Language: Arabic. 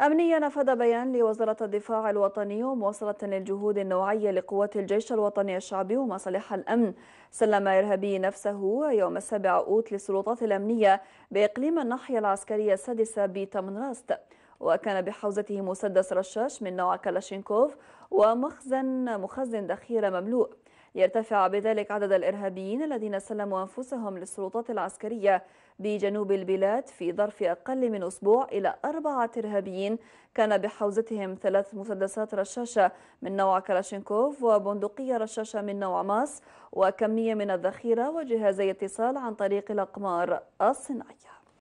أمنيا نفذ بيان لوزارة الدفاع الوطني مواصلة للجهود النوعية لقوات الجيش الوطني الشعبي ومصالح الأمن سلم إرهابي نفسه يوم السابع أوت للسلطات الأمنية بإقليم الناحية العسكرية السادسة بتمنراست وكان بحوزته مسدس رشاش من نوع كلاشينكوف ومخزن مخزن ذخيرة مملوء يرتفع بذلك عدد الإرهابيين الذين سلموا أنفسهم للسلطات العسكرية بجنوب البلاد في ظرف أقل من أسبوع إلى أربعة إرهابيين كان بحوزتهم ثلاث مسدسات رشاشة من نوع كلاشينكوف وبندقية رشاشة من نوع ماس وكمية من الذخيرة وجهازي اتصال عن طريق الأقمار الصناعية